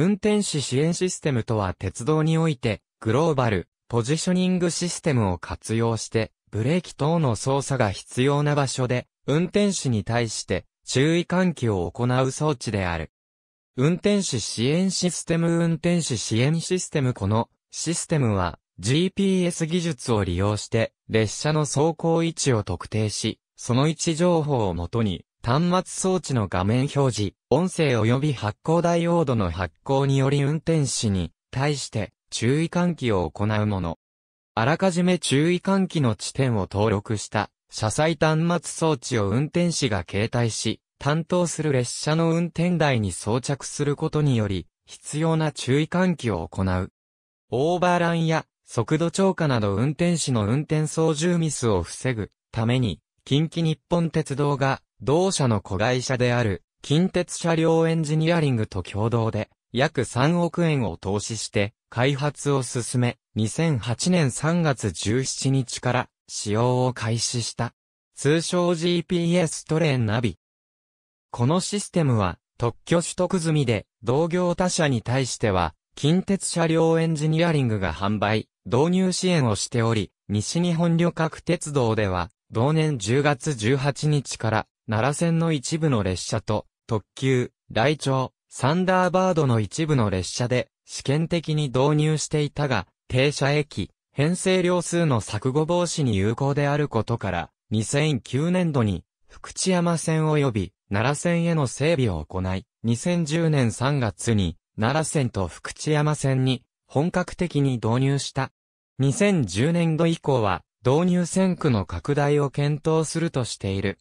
運転士支援システムとは鉄道において、グローバル、ポジショニングシステムを活用して、ブレーキ等の操作が必要な場所で、運転士に対して注意喚起を行う装置である。運転士支援システム運転士支援システムこのシステムは GPS 技術を利用して列車の走行位置を特定し、その位置情報をもとに端末装置の画面表示、音声及び発光ダイオードの発光により運転士に対して注意喚起を行うもの。あらかじめ注意喚起の地点を登録した車載端末装置を運転士が携帯し、担当する列車の運転台に装着することにより、必要な注意喚起を行う。オーバーランや速度超過など運転士の運転操縦ミスを防ぐために、近畿日本鉄道が同社の子会社である、近鉄車両エンジニアリングと共同で、約3億円を投資して、開発を進め、2008年3月17日から、使用を開始した。通称 GPS トレーンナビ。このシステムは、特許取得済みで、同業他社に対しては、近鉄車両エンジニアリングが販売、導入支援をしており、西日本旅客鉄道では、同年10月18日から、奈良線の一部の列車と、特急、雷町、サンダーバードの一部の列車で、試験的に導入していたが、停車駅、編成量数の錯誤防止に有効であることから、2009年度に、福知山線及び奈良線への整備を行い、2010年3月に奈良線と福知山線に本格的に導入した。2010年度以降は導入線区の拡大を検討するとしている。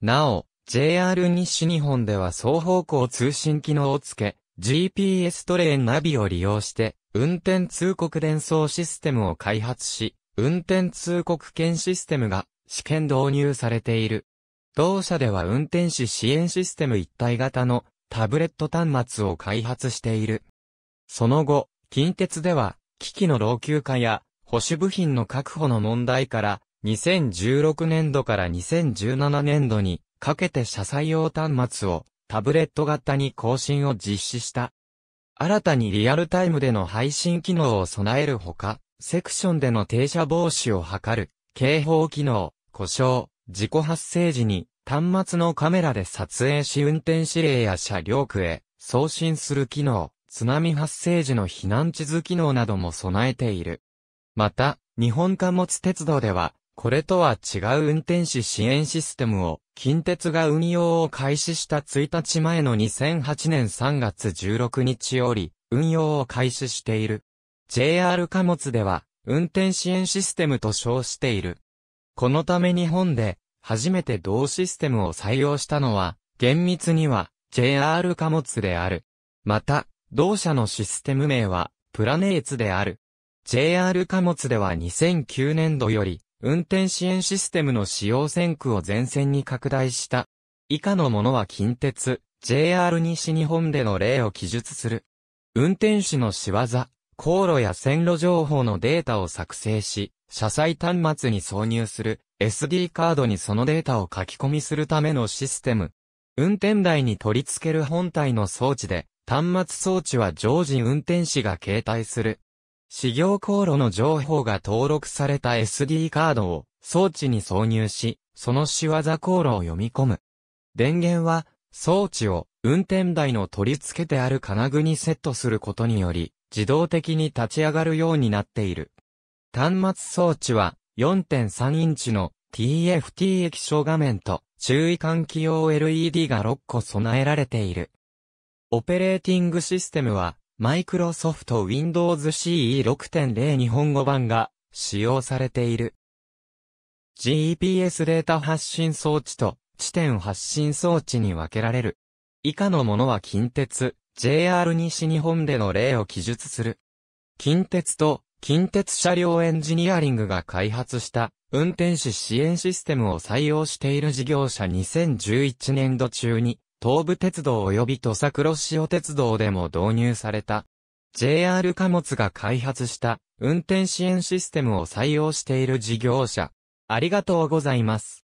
なお、JR 西日本では双方向通信機能をつけ、GPS トレーンナビを利用して、運転通告伝送システムを開発し、運転通告券システムが試験導入されている。同社では運転士支援システム一体型のタブレット端末を開発している。その後、近鉄では機器の老朽化や保守部品の確保の問題から2016年度から2017年度にかけて車載用端末をタブレット型に更新を実施した。新たにリアルタイムでの配信機能を備えるほか、セクションでの停車防止を図る、警報機能、故障、事故発生時に端末のカメラで撮影し運転指令や車両区へ送信する機能、津波発生時の避難地図機能なども備えている。また、日本貨物鉄道では、これとは違う運転士支援システムを、近鉄が運用を開始した1日前の2008年3月16日より、運用を開始している。JR 貨物では、運転支援システムと称している。このため日本で、初めて同システムを採用したのは、厳密には、JR 貨物である。また、同社のシステム名は、プラネーツである。JR 貨物では2009年度より、運転支援システムの使用線区を前線に拡大した。以下のものは近鉄、JR 西日本での例を記述する。運転手の仕業、航路や線路情報のデータを作成し、車載端末に挿入する SD カードにそのデータを書き込みするためのシステム。運転台に取り付ける本体の装置で、端末装置は常時運転士が携帯する始業航路の情報が登録された SD カードを装置に挿入し、その仕業航路を読み込む。電源は装置を運転台の取り付けてある金具にセットすることにより、自動的に立ち上がるようになっている。端末装置は4.3インチの TFT 液晶画面と注意喚起用 LED が6個備えられている。オペレーティングシステムはマイクロソフト Windows CE 6.0日本語版が使用されている。GPS データ発信装置と地点発信装置に分けられる。以下のものは近鉄、JR 西日本での例を記述する。近鉄と近鉄車両エンジニアリングが開発した運転士支援システムを採用している事業者2011年度中に東武鉄道及び土佐黒潮鉄道でも導入された。JR 貨物が開発した運転支援システムを採用している事業者。ありがとうございます。